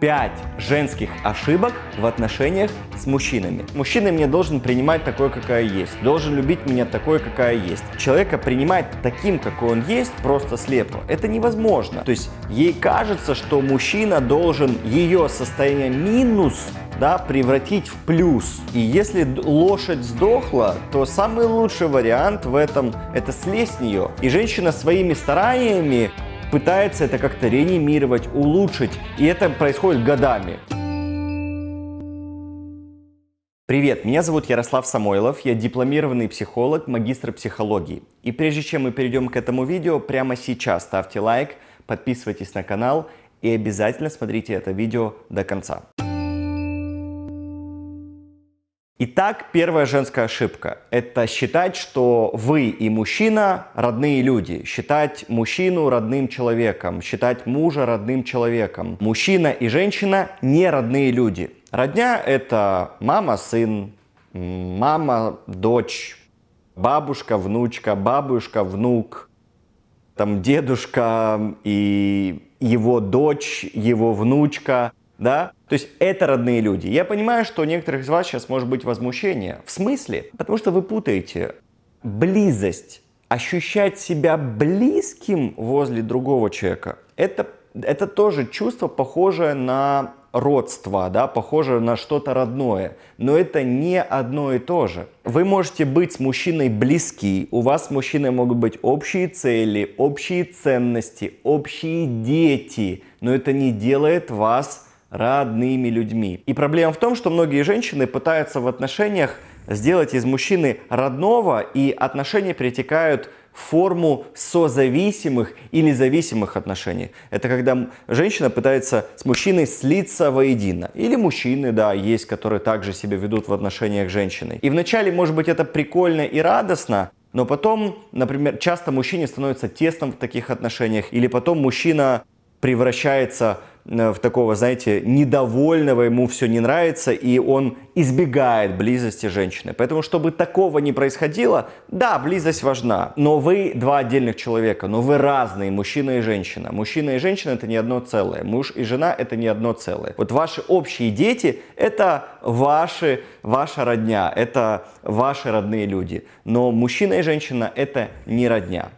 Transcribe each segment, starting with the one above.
5 женских ошибок в отношениях с мужчинами. Мужчина мне должен принимать такое, какая есть. Должен любить меня такой, какая есть. Человека принимать таким, какой он есть, просто слепо. Это невозможно. То есть ей кажется, что мужчина должен ее состояние минус да, превратить в плюс. И если лошадь сдохла, то самый лучший вариант в этом – это слезть с нее. И женщина своими стараниями пытается это как-то реанимировать, улучшить, и это происходит годами. Привет, меня зовут Ярослав Самойлов, я дипломированный психолог, магистр психологии. И прежде чем мы перейдем к этому видео, прямо сейчас ставьте лайк, подписывайтесь на канал и обязательно смотрите это видео до конца. Итак, первая женская ошибка – это считать, что вы и мужчина – родные люди, считать мужчину родным человеком, считать мужа родным человеком. Мужчина и женщина – не родные люди. Родня – это мама, сын, мама, дочь, бабушка, внучка, бабушка, внук, там дедушка и его дочь, его внучка – да? То есть это родные люди. Я понимаю, что у некоторых из вас сейчас может быть возмущение. В смысле? Потому что вы путаете близость. Ощущать себя близким возле другого человека – это, это тоже чувство, похожее на родство, да, похоже на что-то родное, но это не одно и то же. Вы можете быть с мужчиной близки, у вас с мужчиной могут быть общие цели, общие ценности, общие дети, но это не делает вас родными людьми. И проблема в том, что многие женщины пытаются в отношениях сделать из мужчины родного, и отношения перетекают в форму созависимых или зависимых отношений. Это когда женщина пытается с мужчиной слиться воедино. Или мужчины, да, есть, которые также себя ведут в отношениях с женщиной. И вначале, может быть, это прикольно и радостно, но потом, например, часто мужчине становится тесным в таких отношениях, или потом мужчина превращается Э, в такого, знаете, недовольного, ему все не нравится, и он избегает близости женщины. Поэтому, чтобы такого не происходило, да, близость важна, но вы два отдельных человека, но вы разные, мужчина и женщина. Мужчина и женщина это не одно целое, муж и жена это не одно целое. Вот ваши общие дети это ваши, ваша родня, это ваши родные люди, но мужчина и женщина это не родня.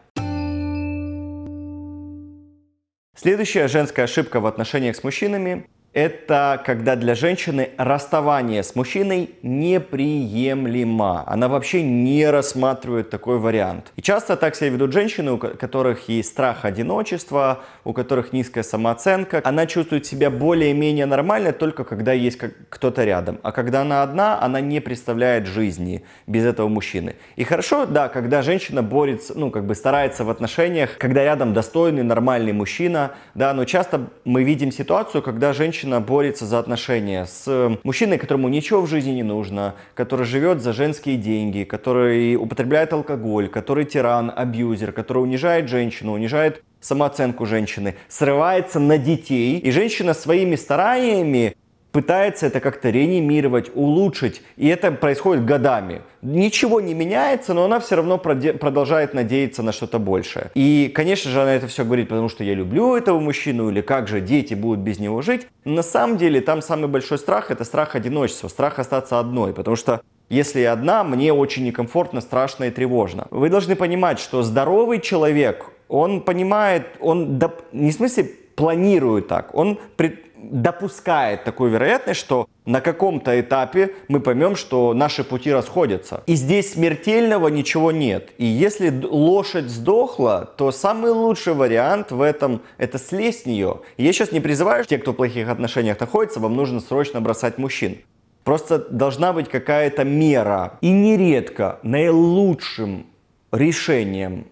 Следующая женская ошибка в отношениях с мужчинами это когда для женщины расставание с мужчиной неприемлемо. Она вообще не рассматривает такой вариант. И часто так себя ведут женщины, у которых есть страх одиночества, у которых низкая самооценка. Она чувствует себя более-менее нормально только когда есть кто-то рядом. А когда она одна, она не представляет жизни без этого мужчины. И хорошо, да, когда женщина борется, ну, как бы старается в отношениях, когда рядом достойный, нормальный мужчина, да, но часто мы видим ситуацию, когда женщина женщина борется за отношения с эм, мужчиной, которому ничего в жизни не нужно, который живет за женские деньги, который употребляет алкоголь, который тиран, абьюзер, который унижает женщину, унижает самооценку женщины, срывается на детей, и женщина своими стараниями пытается это как-то реанимировать, улучшить, и это происходит годами. Ничего не меняется, но она все равно продолжает надеяться на что-то большее. И, конечно же, она это все говорит, потому что я люблю этого мужчину, или как же дети будут без него жить. На самом деле, там самый большой страх – это страх одиночества, страх остаться одной, потому что если я одна, мне очень некомфортно, страшно и тревожно. Вы должны понимать, что здоровый человек, он понимает, он, доп... не в смысле планирует так. Он пред, допускает такую вероятность, что на каком-то этапе мы поймем, что наши пути расходятся. И здесь смертельного ничего нет. И если лошадь сдохла, то самый лучший вариант в этом – это слезть с нее. я сейчас не призываю, что те, кто в плохих отношениях находится, вам нужно срочно бросать мужчин. Просто должна быть какая-то мера. И нередко наилучшим решением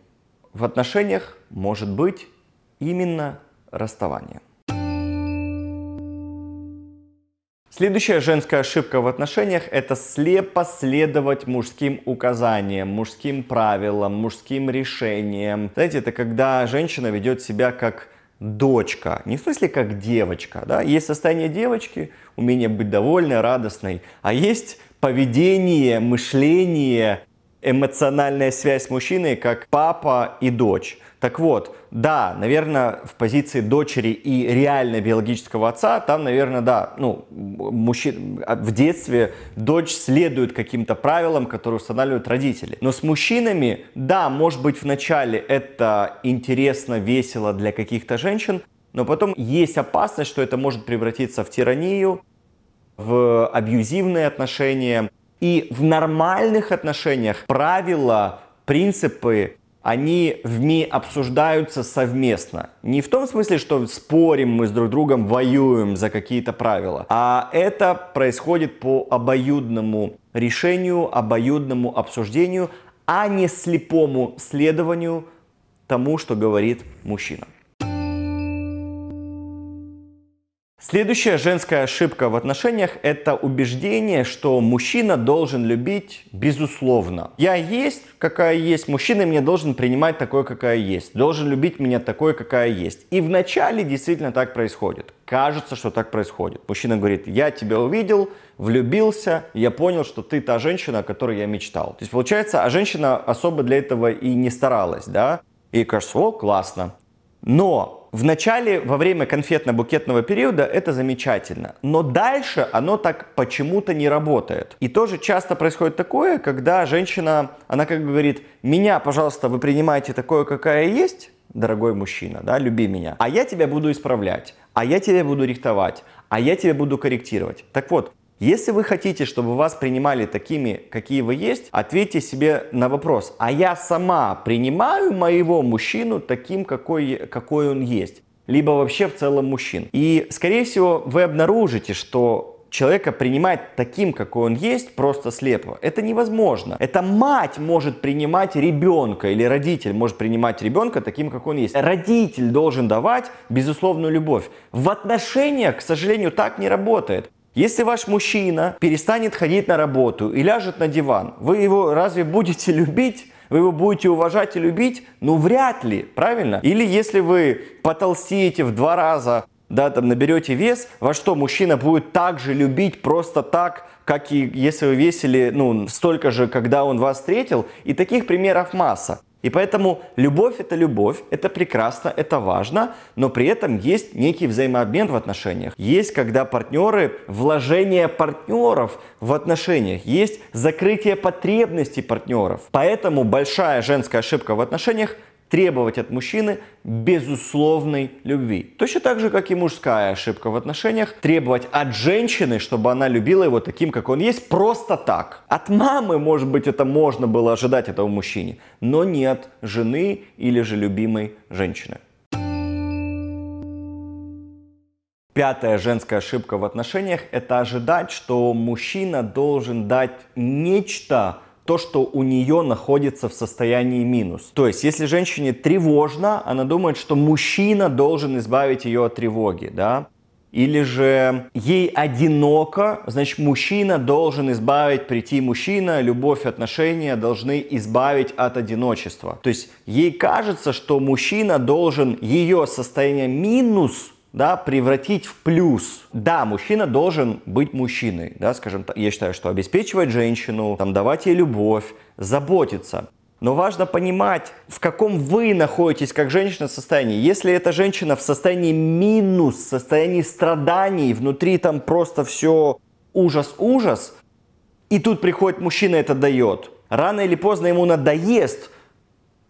в отношениях может быть именно расставание. Следующая женская ошибка в отношениях – это слепо следовать мужским указаниям, мужским правилам, мужским решениям. Знаете, это когда женщина ведет себя как дочка, не в смысле как девочка, да, есть состояние девочки, умение быть довольной, радостной, а есть поведение, мышление эмоциональная связь мужчины, как папа и дочь. Так вот, да, наверное, в позиции дочери и реально биологического отца, там, наверное, да, ну, мужчин, а, в детстве дочь следует каким-то правилам, которые устанавливают родители. Но с мужчинами, да, может быть, вначале это интересно, весело для каких-то женщин, но потом есть опасность, что это может превратиться в тиранию, в абьюзивные отношения, и в нормальных отношениях правила, принципы, они в МИ обсуждаются совместно. Не в том смысле, что спорим мы с друг другом, воюем за какие-то правила, а это происходит по обоюдному решению, обоюдному обсуждению, а не слепому следованию тому, что говорит мужчина. Следующая женская ошибка в отношениях – это убеждение, что мужчина должен любить безусловно. Я есть, какая есть, мужчина меня должен принимать такой, какая есть, должен любить меня такой, какая есть. И вначале действительно так происходит. Кажется, что так происходит. Мужчина говорит, я тебя увидел, влюбился, я понял, что ты та женщина, о которой я мечтал. То есть получается, а женщина особо для этого и не старалась, да? И кажется, о, классно. Но в начале, во время конфетно-букетного периода это замечательно, но дальше оно так почему-то не работает. И тоже часто происходит такое, когда женщина, она как бы говорит, меня, пожалуйста, вы принимаете такое, какая я есть, дорогой мужчина, да, люби меня, а я тебя буду исправлять, а я тебя буду рихтовать, а я тебя буду корректировать. Так вот, если вы хотите, чтобы вас принимали такими, какие вы есть, ответьте себе на вопрос, а я сама принимаю моего мужчину таким, какой, какой он есть? Либо вообще в целом мужчин. И, скорее всего, вы обнаружите, что человека принимать таким, какой он есть, просто слепо. Это невозможно. Это мать может принимать ребенка, или родитель может принимать ребенка таким, как он есть. Родитель должен давать безусловную любовь. В отношениях, к сожалению, так не работает. Если ваш мужчина перестанет ходить на работу и ляжет на диван, вы его разве будете любить? Вы его будете уважать и любить? Ну, вряд ли, правильно? Или если вы потолстеете в два раза, да, там наберете вес, во что мужчина будет так же любить просто так, как и если вы весили, ну, столько же, когда он вас встретил, и таких примеров масса. И поэтому любовь – это любовь, это прекрасно, это важно, но при этом есть некий взаимообмен в отношениях. Есть, когда партнеры, вложение партнеров в отношениях, есть закрытие потребностей партнеров. Поэтому большая женская ошибка в отношениях – требовать от мужчины безусловной любви. Точно так же, как и мужская ошибка в отношениях, требовать от женщины, чтобы она любила его таким, как он есть, просто так. От мамы, может быть, это можно было ожидать этого мужчине, но не от жены или же любимой женщины. Пятая женская ошибка в отношениях – это ожидать, что мужчина должен дать нечто, то, что у нее находится в состоянии минус. То есть, если женщине тревожно, она думает, что мужчина должен избавить ее от тревоги, да? Или же ей одиноко, значит, мужчина должен избавить, прийти мужчина, любовь, отношения должны избавить от одиночества. То есть ей кажется, что мужчина должен ее состояние минус – да, превратить в плюс. Да, мужчина должен быть мужчиной, да, скажем так. Я считаю, что обеспечивать женщину, там, давать ей любовь, заботиться. Но важно понимать, в каком вы находитесь как женщина в состоянии. Если эта женщина в состоянии минус, в состоянии страданий, внутри там просто все ужас-ужас, и тут приходит мужчина, это дает. Рано или поздно ему надоест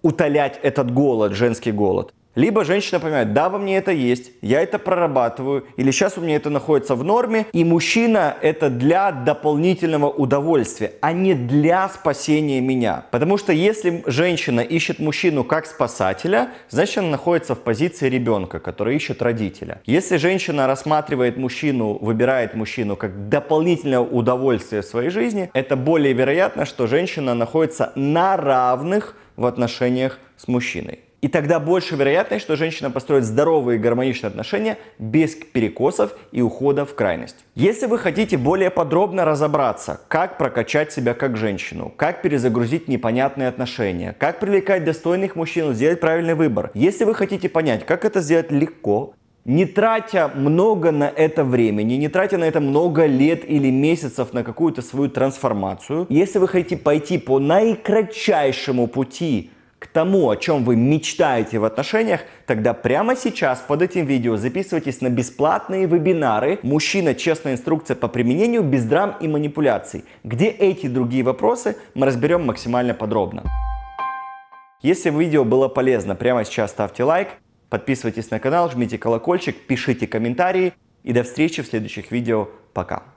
утолять этот голод, женский голод. Либо женщина понимает, да, во мне это есть, я это прорабатываю, или сейчас у меня это находится в норме, и мужчина это для дополнительного удовольствия, а не для спасения меня. Потому что если женщина ищет мужчину как спасателя, значит она находится в позиции ребенка, который ищет родителя. Если женщина рассматривает мужчину, выбирает мужчину как дополнительное удовольствие в своей жизни, это более вероятно, что женщина находится на равных в отношениях с мужчиной. И тогда больше вероятность, что женщина построит здоровые и гармоничные отношения без перекосов и ухода в крайность. Если вы хотите более подробно разобраться, как прокачать себя как женщину, как перезагрузить непонятные отношения, как привлекать достойных мужчин, сделать правильный выбор, если вы хотите понять, как это сделать легко, не тратя много на это времени, не тратя на это много лет или месяцев на какую-то свою трансформацию, если вы хотите пойти по наикратчайшему пути тому, о чем вы мечтаете в отношениях, тогда прямо сейчас под этим видео записывайтесь на бесплатные вебинары «Мужчина. Честная инструкция по применению без драм и манипуляций», где эти другие вопросы мы разберем максимально подробно. Если видео было полезно, прямо сейчас ставьте лайк, подписывайтесь на канал, жмите колокольчик, пишите комментарии и до встречи в следующих видео. Пока!